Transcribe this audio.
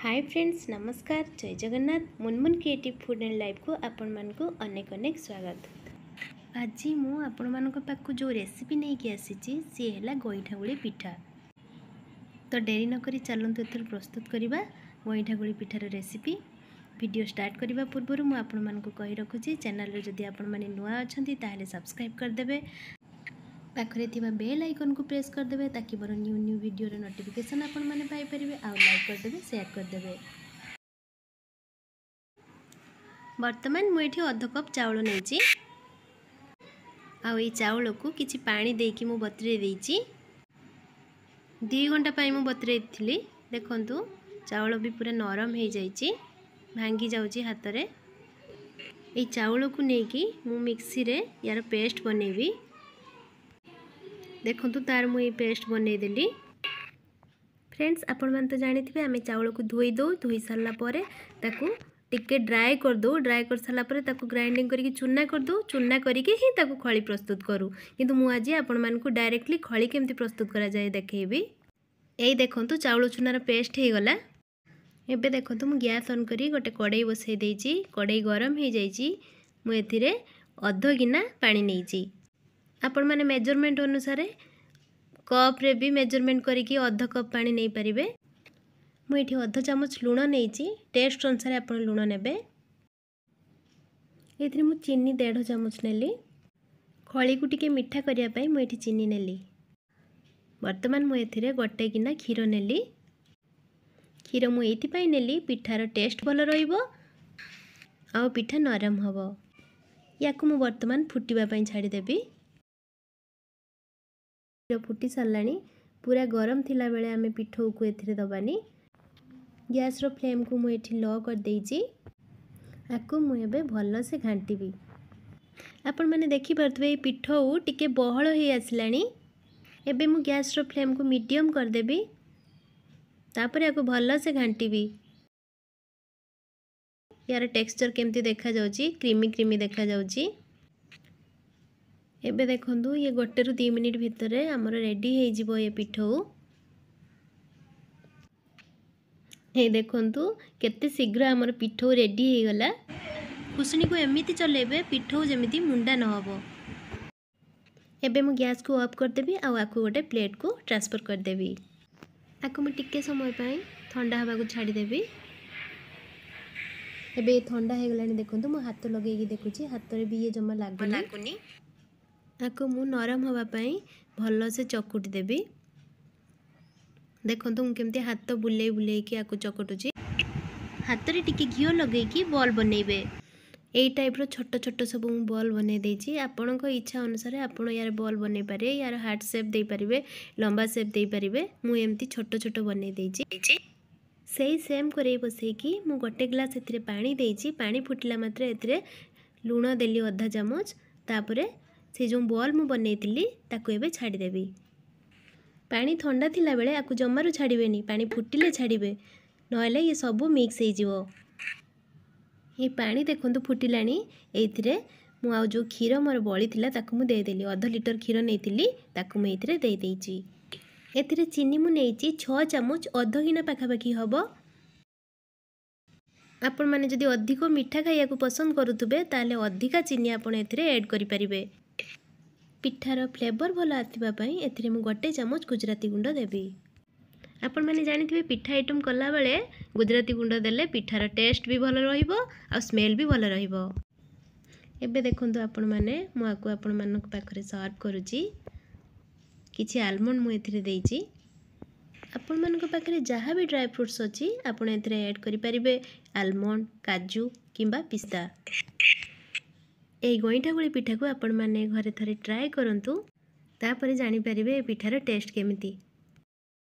ହାଏ friends ନମସ୍କାର Jai Jagannath Munmun creative food and ଲାଇଫ୍କୁ ଆପଣମାନଙ୍କୁ ଅନେକ ଅନେକ ସ୍ୱାଗତ ଆଜି ମୁଁ ଆପଣମାନଙ୍କ ପାଖକୁ ଯେଉଁ ରେସିପି ନେଇକି ଆସିଛି ସିଏ ହେଲା ଗଇଁଠାଗୁଳି ପିଠା ତ ଡେରି ନକରି ଚାଲନ୍ତୁ ଏଥର ପ୍ରସ୍ତୁତ କରିବା ଗଇଁଠାଗୁଳି ପିଠାର ରେସିପି ଭିଡ଼ିଓ ଷ୍ଟାର୍ଟ କରିବା ପୂର୍ବରୁ ମୁଁ ଆପଣମାନଙ୍କୁ କହି ରଖୁଛି ଚ୍ୟାନେଲ୍ରେ ଯଦି ଆପଣମାନେ ନୂଆ ଅଛନ୍ତି ତାହେଲେ ସବସ୍କ୍ରାଇବ୍ କରିଦେବେ ପାଖରେ ଥିବା ବେଲ୍ ଆଇକନ୍କୁ ପ୍ରେସ୍ କରିଦେବେ ତାକି ମୋର ନ୍ୟୁ ନ୍ୟୁ ଭିଡ଼ିଓର ନୋଟିଫିକେସନ୍ ଆପଣମାନେ ପାଇପାରିବେ ଆଉ ଲାଇକ୍ କରିଦେବେ ସେୟାର୍ କରିଦେବେ ବର୍ତ୍ତମାନ ମୁଁ ଏଠି ଅଧ କପ୍ ଚାଉଳ ନେଇଛି ଆଉ ଏଇ ଚାଉଳକୁ କିଛି ପାଣି ଦେଇକି ମୁଁ ବତୁରାଇ ଦେଇଛି ଦୁଇ ଘଣ୍ଟା ପାଇଁ ମୁଁ ବତୁରାଇଥିଲି ଦେଖନ୍ତୁ ଚାଉଳ ବି ପୁରା ନରମ ହୋଇଯାଇଛି ଭାଙ୍ଗି ଯାଉଛି ହାତରେ ଏଇ ଚାଉଳକୁ ନେଇକି ମୁଁ ମିକ୍ସିରେ ୟାର ପେଷ୍ଟ ବନେଇବି ଦେଖନ୍ତୁ ତା'ର ମୁଁ ଏଇ ପେଷ୍ଟ ବନେଇଦେଲି ଫ୍ରେଣ୍ଡସ୍ ଆପଣମାନେ ତ ଜାଣିଥିବେ ଆମେ ଚାଉଳକୁ ଧୋଇ ଦେଉ ଧୋଇ ସାରିଲା ପରେ ତାକୁ ଟିକେ ଡ୍ରାଏ କରିଦେଉ ଡ୍ରାଏ କରିସାରିଲା ପରେ ତାକୁ ଗ୍ରାଇଣ୍ଡିଂ କରିକି ଚୁନା କରିଦେଉ ଚୁନା କରିକି ହିଁ ତାକୁ ଖଳି ପ୍ରସ୍ତୁତ କରୁ କିନ୍ତୁ ମୁଁ ଆଜି ଆପଣମାନଙ୍କୁ ଡାଇରେକ୍ଟଲି ଖଳି କେମିତି ପ୍ରସ୍ତୁତ କରାଯାଏ ଦେଖେଇବି ଏଇ ଦେଖନ୍ତୁ ଚାଉଳ ଚୁନାର ପେଷ୍ଟ ହେଇଗଲା ଏବେ ଦେଖନ୍ତୁ ମୁଁ ଗ୍ୟାସ୍ ଅନ୍ କରି ଗୋଟେ କଡ଼େଇ ବସାଇ ଦେଇଛି କଡ଼େଇ ଗରମ ହେଇଯାଇଛି ମୁଁ ଏଥିରେ ଅଧ ଗିନା ପାଣି ନେଇଛି ଆପଣମାନେ ମେଜରମେଣ୍ଟ ଅନୁସାରେ କପ୍ରେ ବି ମେଜରମେଣ୍ଟ କରିକି ଅଧ କପ୍ ପାଣି ନେଇପାରିବେ ମୁଁ ଏଠି ଅଧ ଚାମଚ ଲୁଣ ନେଇଛି ଟେଷ୍ଟ ଅନୁସାରେ ଆପଣ ଲୁଣ ନେବେ ଏଥିରେ ମୁଁ ଚିନି ଦେଢ଼ ଚାମଚ ନେଲି ଖଳିକୁ ଟିକେ ମିଠା କରିବା ପାଇଁ ମୁଁ ଏଠି ଚିନି ନେଲି ବର୍ତ୍ତମାନ ମୁଁ ଏଥିରେ ଗୋଟେ ଗିନା କ୍ଷୀର ନେଲି କ୍ଷୀର ମୁଁ ଏଇଥିପାଇଁ ନେଲି ପିଠାର ଟେଷ୍ଟ ଭଲ ରହିବ ଆଉ ପିଠା ନରମ ହେବ ୟାକୁ ମୁଁ ବର୍ତ୍ତମାନ ଫୁଟିବା ପାଇଁ ଛାଡ଼ିଦେବି फुटी सारा पूरा गरम थिला बेले आम पिठ को एवानी गैस फ्लेम को मुझे ल करदे आपको मुझे भलसे घाटी आपण मैंने देखिपे पिठौ टी बहल हो गैस फ्लेम को मीडियम करदेवि तापर आपको भलसे घाटी यार टेक्सचर केमती देखा क्रीमी क्रीमी देखा जा ଏବେ ଦେଖନ୍ତୁ ଇଏ ଗୋଟେରୁ ଦୁଇ ମିନିଟ୍ ଭିତରେ ଆମର ରେଡ଼ି ହେଇଯିବ ଇଏ ପିଠଉ ଏ ଦେଖନ୍ତୁ କେତେ ଶୀଘ୍ର ଆମର ପିଠଉ ରେଡ଼ି ହେଇଗଲା କୁଷୁଣୀକୁ ଏମିତି ଚଲେଇବେ ପିଠଉ ଯେମିତି ମୁଣ୍ଡା ନ ହେବ ଏବେ ମୁଁ ଗ୍ୟାସ୍କୁ ଅଫ୍ କରିଦେବି ଆଉ ଆକୁ ଗୋଟେ ପ୍ଲେଟ୍କୁ ଟ୍ରାନ୍ସଫର୍ କରିଦେବି ଆକୁ ମୁଁ ଟିକେ ସମୟ ପାଇଁ ଥଣ୍ଡା ହେବାକୁ ଛାଡ଼ିଦେବି ଏବେ ଥଣ୍ଡା ହେଇଗଲାଣି ଦେଖନ୍ତୁ ମୁଁ ହାତ ଲଗେଇକି ଦେଖୁଛି ହାତରେ ବି ଇଏ ଜମା ଲାଗୁ ଲାଗୁନି ଆକୁ ମୁଁ ନରମ ହେବା ପାଇଁ ଭଲସେ ଚକୁଟି ଦେବି ଦେଖନ୍ତୁ ମୁଁ କେମିତି ହାତ ବୁଲେଇ ବୁଲେଇକି ଆକୁ ଚକଟୁଛି ହାତରେ ଟିକେ ଘିଅ ଲଗେଇକି ବଲ୍ ବନେଇବେ ଏଇ ଟାଇପ୍ର ଛୋଟ ଛୋଟ ସବୁ ମୁଁ ବଲ୍ ବନେଇ ଦେଇଛି ଆପଣଙ୍କ ଇଚ୍ଛା ଅନୁସାରେ ଆପଣ ୟାର ବଲ୍ ବନେଇ ପାରିବେ ୟାର ହାର୍ଟ ସେପ୍ ଦେଇପାରିବେ ଲମ୍ବା ସେପ୍ ଦେଇପାରିବେ ମୁଁ ଏମିତି ଛୋଟ ଛୋଟ ବନେଇ ଦେଇଛି ସେଇ ସେମ୍ କରେଇ ବସେଇକି ମୁଁ ଗୋଟେ ଗ୍ଲାସ୍ ଏଥିରେ ପାଣି ଦେଇଛି ପାଣି ଫୁଟିଲା ମାତ୍ରେ ଏଥିରେ ଲୁଣ ଦେଲି ଅଧା ଚାମଚ ତାପରେ ସେ ଯେଉଁ ବଲ୍ ମୁଁ ବନେଇଥିଲି ତାକୁ ଏବେ ଛାଡ଼ିଦେବି ପାଣି ଥଣ୍ଡା ଥିଲାବେଳେ ଆକୁ ଜମାରୁ ଛାଡ଼ିବେନି ପାଣି ଫୁଟିଲେ ଛାଡ଼ିବେ ନହେଲେ ଇଏ ସବୁ ମିକ୍ସ ହେଇଯିବ ଏଇ ପାଣି ଦେଖନ୍ତୁ ଫୁଟିଲାଣି ଏଇଥିରେ ମୁଁ ଆଉ ଯେଉଁ କ୍ଷୀର ମୋର ବଳିଥିଲା ତାକୁ ମୁଁ ଦେଇଦେଲି ଅଧ ଲିଟର କ୍ଷୀର ନେଇଥିଲି ତାକୁ ମୁଁ ଏଇଥିରେ ଦେଇଦେଇଛି ଏଥିରେ ଚିନି ମୁଁ ନେଇଛି ଛଅ ଚାମଚ ଅଧ ଗିନା ପାଖାପାଖି ହେବ ଆପଣମାନେ ଯଦି ଅଧିକ ମିଠା ଖାଇବାକୁ ପସନ୍ଦ କରୁଥିବେ ତାହେଲେ ଅଧିକା ଚିନି ଆପଣ ଏଥିରେ ଆଡ଼୍ କରିପାରିବେ ପିଠାର ଫ୍ଲେଭର୍ ଭଲ ଆସିବା ପାଇଁ ଏଥିରେ ମୁଁ ଗୋଟେ ଚାମଚ ଗୁଜୁରାତି ଗୁଣ୍ଡ ଦେବି ଆପଣମାନେ ଜାଣିଥିବେ ପିଠା ଆଇଟମ୍ କଲାବେଳେ ଗୁଜୁରାତି ଗୁଣ୍ଡ ଦେଲେ ପିଠାର ଟେଷ୍ଟ ବି ଭଲ ରହିବ ଆଉ ସ୍ମେଲ୍ ବି ଭଲ ରହିବ ଏବେ ଦେଖନ୍ତୁ ଆପଣମାନେ ମୁଁ ଆକୁ ଆପଣମାନଙ୍କ ପାଖରେ ସର୍ଭ କରୁଛି କିଛି ଆଲମଣ୍ଡ ମୁଁ ଏଥିରେ ଦେଇଛି ଆପଣମାନଙ୍କ ପାଖରେ ଯାହା ବି ଡ୍ରାଏ ଫ୍ରୁଟ୍ସ ଅଛି ଆପଣ ଏଥିରେ ଆଡ଼୍ କରିପାରିବେ ଆଲମଣ୍ଡ କାଜୁ କିମ୍ବା ପିସ୍ତା ଏଇ ଗଇଁଠା ଗୁଳି ପିଠାକୁ ଆପଣମାନେ ଘରେ ଥରେ ଟ୍ରାଏ କରନ୍ତୁ ତାପରେ ଜାଣିପାରିବେ ଏ ପିଠାର ଟେଷ୍ଟ କେମିତି